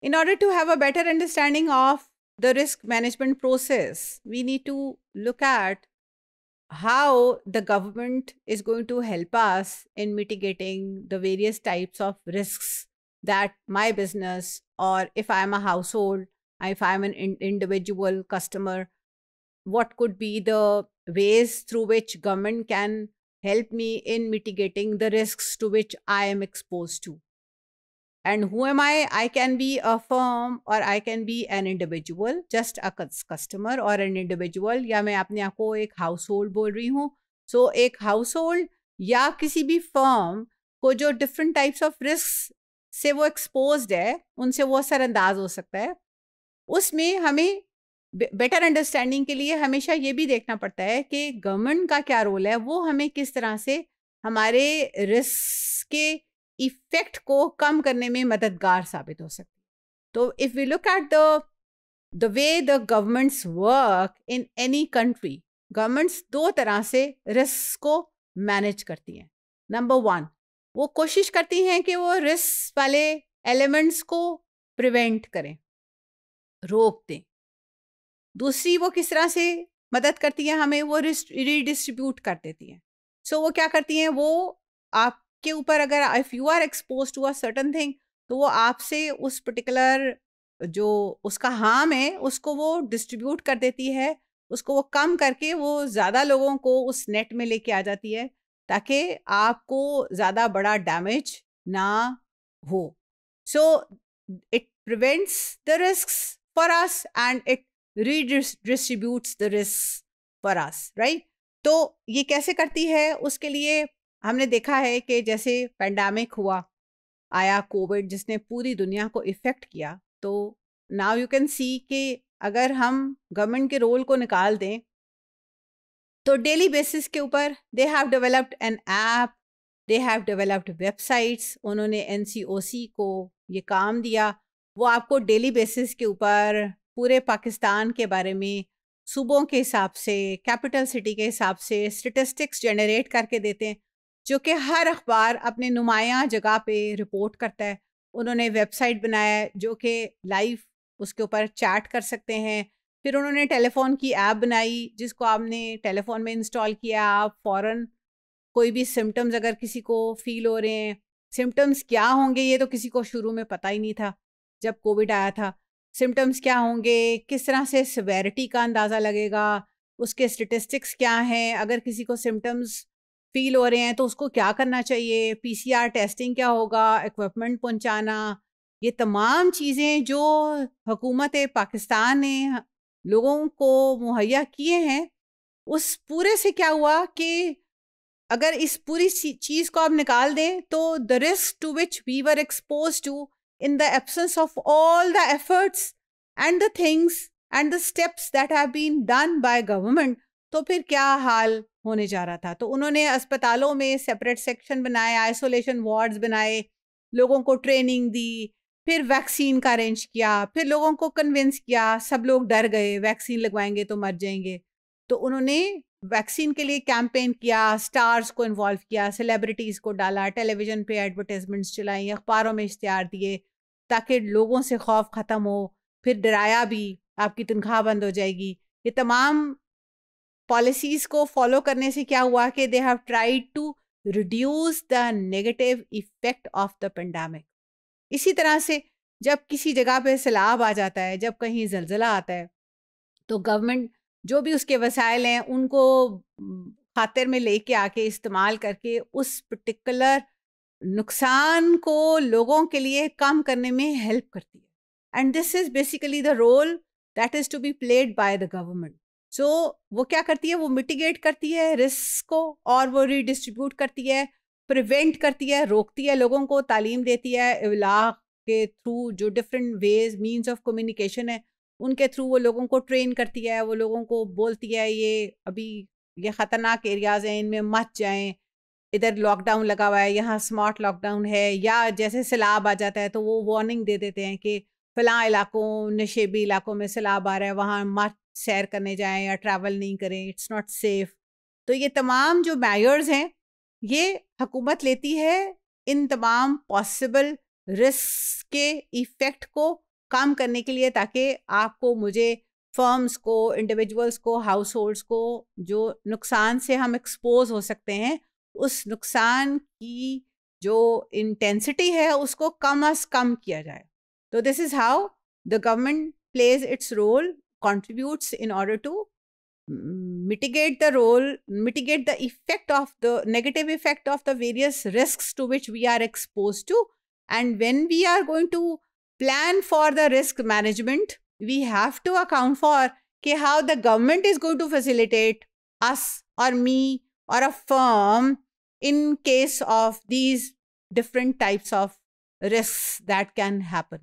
In order to have a better understanding of the risk management process, we need to look at how the government is going to help us in mitigating the various types of risks that my business or if I am a household, if I am an in individual customer, what could be the ways through which government can help me in mitigating the risks to which I am exposed to. And who am I I can be a firm और I can be an individual just a customer और an individual या मैं अपने आप को एक house hold बोल रही हूँ सो so, एक हाउस होल्ड या किसी भी फर्म को जो डिफरेंट टाइप्स ऑफ रिस्क से वो एक्सपोज है उनसे वो असरअंदाज हो सकता है उसमें हमें बेटर अंडरस्टैंडिंग के लिए हमेशा ये भी देखना पड़ता है कि गवर्नमेंट का क्या रोल है वो हमें किस तरह से हमारे रिस्क के इफेक्ट को कम करने में मददगार साबित हो सकती है तो if we look at the the way the governments work in any country governments दो तरह से रिस्क को मैनेज करती हैं नंबर वन वो कोशिश करती हैं कि वो रिस्क वाले एलिमेंट्स को प्रिवेंट करें रोक दें दूसरी वो किस तरह से मदद करती हैं हमें वो रिडिस्ट्रीब्यूट कर देती हैं सो so, वो क्या करती हैं वो आप के ऊपर अगर if you are expose to a certain thing तो वो आपसे उस पर्टिकुलर जो उसका हार्म है उसको वो डिस्ट्रीब्यूट कर देती है उसको वो कम करके वो ज़्यादा लोगों को उस नेट में लेके आ जाती है ताकि आपको ज़्यादा बड़ा डैमेज ना हो so it prevents the risk for us and it redistributes the risk for us right तो ये कैसे करती है उसके लिए हमने देखा है कि जैसे पेंडामिक हुआ आया कोविड जिसने पूरी दुनिया को इफ़ेक्ट किया तो नाव यू कैन सी कि अगर हम गवर्नमेंट के रोल को निकाल दें तो डेली बेसिस के ऊपर they have developed an app they have developed websites उन्होंने एन को ये काम दिया वो आपको डेली बेसिस के ऊपर पूरे पाकिस्तान के बारे में सूबों के हिसाब से कैपिटल सिटी के हिसाब से स्टेटिस्टिक्स जनरेट करके देते हैं जो कि हर अखबार अपने नुमाया जगह पे रिपोर्ट करता है उन्होंने वेबसाइट बनाया है जो कि लाइव उसके ऊपर चैट कर सकते हैं फिर उन्होंने टेलीफोन की ऐप बनाई जिसको आपने टेलीफोन में इंस्टॉल किया आप फ़ौर कोई भी सिम्टम्स अगर किसी को फील हो रहे हैं सिम्टम्स क्या होंगे ये तो किसी को शुरू में पता ही नहीं था जब कोविड आया था सिम्टम्स क्या होंगे किस तरह से सिवेरिटी का अंदाज़ा लगेगा उसके स्टेटिस्टिक्स क्या हैं अगर किसी को सिम्टम्स फील हो रहे हैं तो उसको क्या करना चाहिए पीसीआर टेस्टिंग क्या होगा इक्विपमेंट पहुंचाना ये तमाम चीज़ें जो हुकूमत पाकिस्तान ने लोगों को मुहैया किए हैं उस पूरे से क्या हुआ कि अगर इस पूरी चीज़ को आप निकाल दें तो the risk to which we were expose to in the absence of all the efforts and the things and the steps that have been done by government तो फिर क्या हाल होने जा रहा था तो उन्होंने अस्पतालों में सेपरेट सेक्शन बनाए आइसोलेशन वार्ड्स बनाए लोगों को ट्रेनिंग दी फिर वैक्सीन का अरेंज किया फिर लोगों को कन्विंस किया सब लोग डर गए वैक्सीन लगवाएंगे तो मर जाएंगे तो उन्होंने वैक्सीन के लिए कैंपेन किया स्टार्स को इन्वॉल्व किया सेलिब्रिटीज़ को डाला टेलीविज़न पे एडवर्टाइजमेंट्स चलाई अखबारों में इश्तहार दिए ताकि लोगों से खौफ ख़त्म हो फिर डराया भी आपकी तनख्वाह बंद हो जाएगी ये तमाम पॉलिसीज को फॉलो करने से क्या हुआ कि they have tried to reduce the negative effect of the pandemic इसी तरह से जब किसी जगह पे सैलाब आ जाता है जब कहीं जलजला आता है तो गवर्नमेंट जो भी उसके वसाइल हैं उनको खातिर में लेके आके इस्तेमाल करके उस पर्टिकुलर नुकसान को लोगों के लिए कम करने में हेल्प करती है and this is basically the role that is to be played by the government जो वो क्या करती है वो मिटिगेट करती है रिस्क को और वो रिडिस्ट्रीब्यूट करती है प्रिवेंट करती है रोकती है लोगों को तालीम देती है इलाक के थ्रू जो different ways means of communication है उनके थ्रू वो लोगों को ट्रेन करती है वो लोगों को बोलती है ये अभी ये ख़तरनाक एरियाज़ हैं इनमें मत जाएं इधर लॉकडाउन लगा हुआ है यहाँ स्मार्ट लॉकडाउन है या जैसे सैलाब आ जाता है तो वो वार्निंग दे देते हैं कि फ़लाँ इलाकों नशेबी इलाकों में सैलाब आ रहा है वहाँ मत सैर करने जाएं या ट्रैवल नहीं करें इट्स नॉट सेफ तो ये तमाम जो मैयर्स हैं ये हकूमत लेती है इन तमाम पॉसिबल रिस्क के इफ़ेक्ट को काम करने के लिए ताकि आपको मुझे फर्म्स को इंडिविजुअल्स को हाउस होल्ड्स को जो नुकसान से हम एक्सपोज हो सकते हैं उस नुकसान की जो इंटेंसिटी है उसको कम अज कम किया जाए तो this is how the government plays its role contributes in order to mm, mitigate the role, mitigate the effect of the negative effect of the various risks to which we are exposed to. And when we are going to plan for the risk management, we have to account for okay, how the government is going to facilitate us or me or a firm in case of these different types of risks that can happen.